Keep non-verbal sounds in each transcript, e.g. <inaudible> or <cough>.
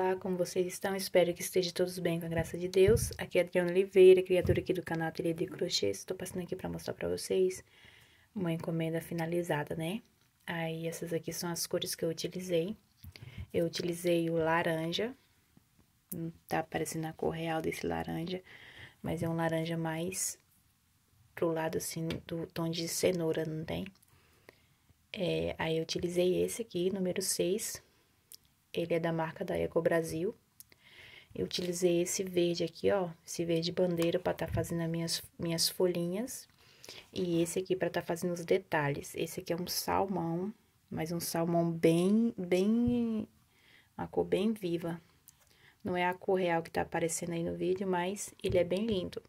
Olá, como vocês estão? Espero que estejam todos bem, com a graça de Deus. Aqui é Adriana Oliveira, criadora aqui do canal Ateliê de Crochê. Estou passando aqui para mostrar para vocês uma encomenda finalizada, né? Aí, essas aqui são as cores que eu utilizei. Eu utilizei o laranja, não tá parecendo a cor real desse laranja, mas é um laranja mais pro lado, assim, do tom de cenoura, não tem? É, aí, eu utilizei esse aqui, número 6, ele é da marca da Eco Brasil. Eu utilizei esse verde aqui, ó, esse verde bandeira para estar tá fazendo as minhas, minhas folhinhas. E esse aqui para estar tá fazendo os detalhes. Esse aqui é um salmão, mas um salmão bem, bem, uma cor bem viva. Não é a cor real que tá aparecendo aí no vídeo, mas ele é bem lindo.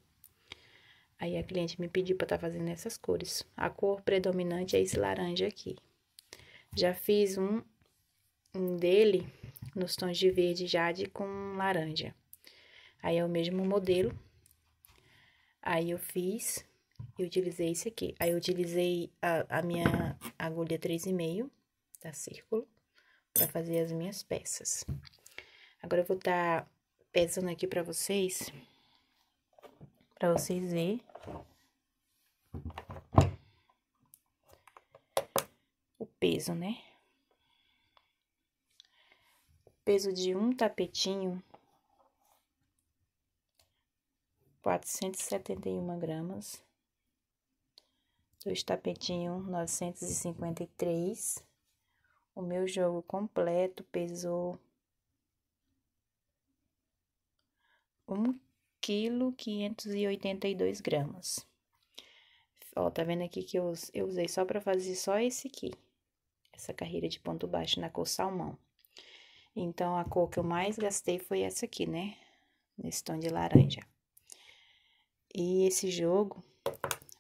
Aí a cliente me pediu para estar tá fazendo essas cores. A cor predominante é esse laranja aqui. Já fiz um um dele nos tons de verde jade com laranja. Aí é o mesmo modelo. Aí eu fiz e utilizei esse aqui. Aí eu utilizei a, a minha agulha 3,5 da círculo para fazer as minhas peças. Agora eu vou estar tá pesando aqui para vocês, para vocês verem o peso, né? peso de um tapetinho, 471 gramas. Dois tapetinhos, 953. O meu jogo completo pesou 1,582 quilo gramas. Ó, tá vendo aqui que eu, eu usei só para fazer só esse aqui. Essa carreira de ponto baixo na cor salmão. Então, a cor que eu mais gastei foi essa aqui, né? Nesse tom de laranja. E esse jogo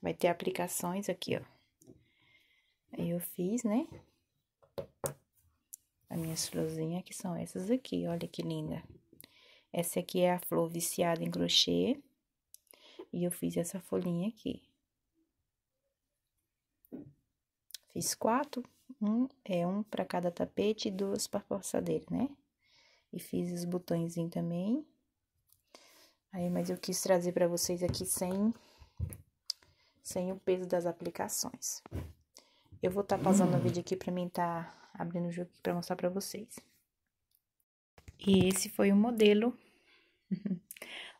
vai ter aplicações aqui, ó. Aí eu fiz, né? As minhas florzinhas, que são essas aqui, olha que linda. Essa aqui é a flor viciada em crochê. E eu fiz essa folhinha aqui. Fiz quatro um é um para cada tapete e duas para forçadeira, né? E fiz os botõezinhos também. Aí, mas eu quis trazer para vocês aqui sem, sem o peso das aplicações. Eu vou estar tá pausando o vídeo aqui para mim estar tá abrindo o jogo para mostrar para vocês. E esse foi o modelo, <laughs>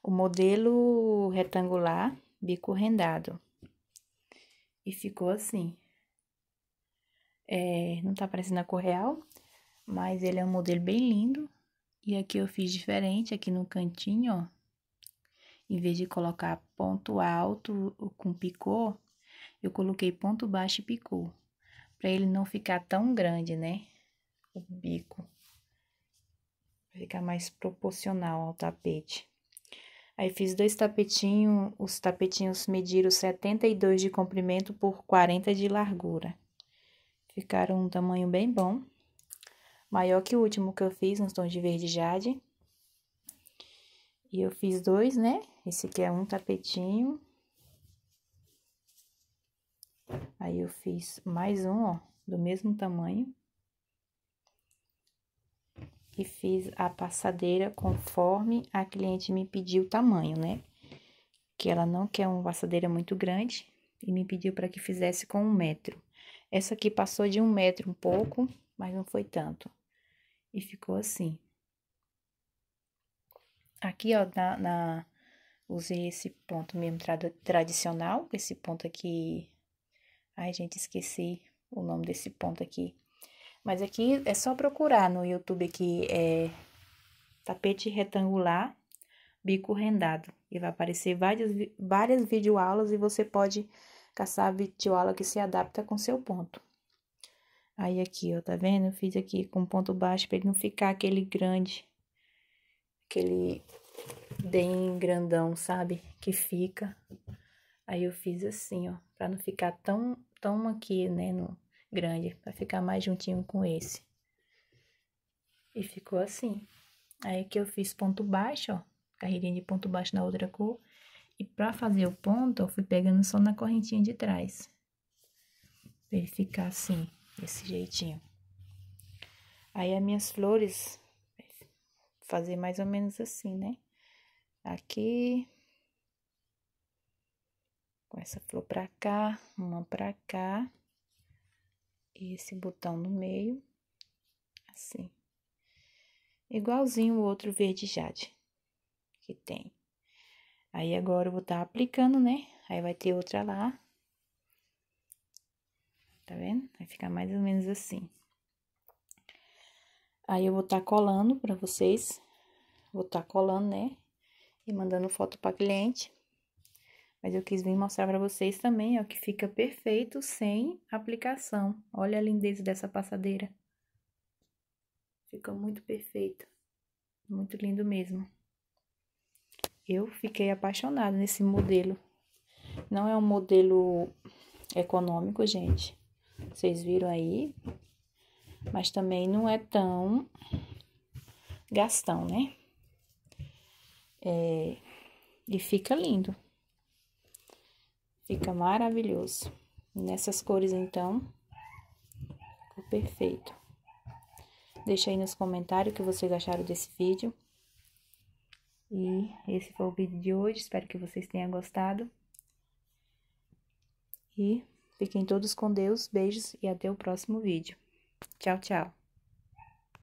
o modelo retangular bico rendado. E ficou assim. É, não tá parecendo a cor real, mas ele é um modelo bem lindo. E aqui eu fiz diferente, aqui no cantinho, ó. Em vez de colocar ponto alto com picô, eu coloquei ponto baixo e picô. Pra ele não ficar tão grande, né? O bico. ficar mais proporcional ao tapete. Aí fiz dois tapetinhos, os tapetinhos mediram 72 de comprimento por 40 de largura. Ficaram um tamanho bem bom. Maior que o último que eu fiz, uns tons de verde jade. E eu fiz dois, né? Esse aqui é um tapetinho. Aí eu fiz mais um, ó, do mesmo tamanho. E fiz a passadeira conforme a cliente me pediu o tamanho, né? Que ela não quer uma passadeira muito grande e me pediu para que fizesse com um metro. Essa aqui passou de um metro um pouco, mas não foi tanto. E ficou assim. Aqui, ó, na, na usei esse ponto mesmo tradicional, esse ponto aqui... Ai, gente, esqueci o nome desse ponto aqui. Mas aqui é só procurar no YouTube aqui, é tapete retangular, bico rendado. E vai aparecer várias, várias videoaulas e você pode caçar vitiola que se adapta com seu ponto. Aí aqui, ó, tá vendo? Eu fiz aqui com ponto baixo para ele não ficar aquele grande, aquele bem grandão, sabe? Que fica. Aí eu fiz assim, ó, para não ficar tão, tão aqui, né, no grande, para ficar mais juntinho com esse. E ficou assim. Aí que eu fiz ponto baixo, ó, carreirinha de ponto baixo na outra cor e para fazer o ponto, eu fui pegando só na correntinha de trás. Pra ele ficar assim, desse jeitinho. Aí as minhas flores, fazer mais ou menos assim, né? Aqui. Com essa flor pra cá, uma pra cá. E esse botão no meio. Assim. Igualzinho o outro verde jade que tem. Aí agora eu vou estar tá aplicando, né? Aí vai ter outra lá. Tá vendo? Vai ficar mais ou menos assim. Aí eu vou estar tá colando para vocês. Vou estar tá colando, né? E mandando foto para cliente. Mas eu quis vir mostrar para vocês também, ó, que fica perfeito sem aplicação. Olha a lindeza dessa passadeira. Fica muito perfeito. Muito lindo mesmo. Eu fiquei apaixonada nesse modelo. Não é um modelo econômico, gente. Vocês viram aí? Mas também não é tão gastão, né? É, e fica lindo. Fica maravilhoso. Nessas cores, então, ficou perfeito. Deixa aí nos comentários o que vocês acharam desse vídeo. E esse foi o vídeo de hoje, espero que vocês tenham gostado. E fiquem todos com Deus, beijos e até o próximo vídeo. Tchau, tchau.